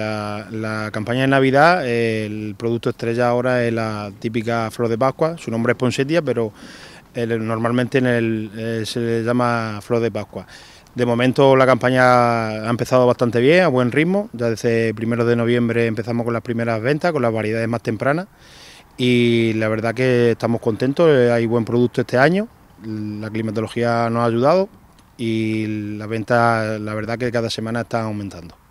la, campaña de Navidad, el producto estrella ahora es la típica flor de Pascua, su nombre es Ponsetia, pero normalmente eh, se le llama flor de Pascua. De momento la campaña ha empezado bastante bien, a buen ritmo, ya desde primero de noviembre empezamos con las primeras ventas, con las variedades más tempranas y la verdad que estamos contentos, eh, hay buen producto este año, la climatología nos ha ayudado y la venta la verdad que cada semana está aumentando.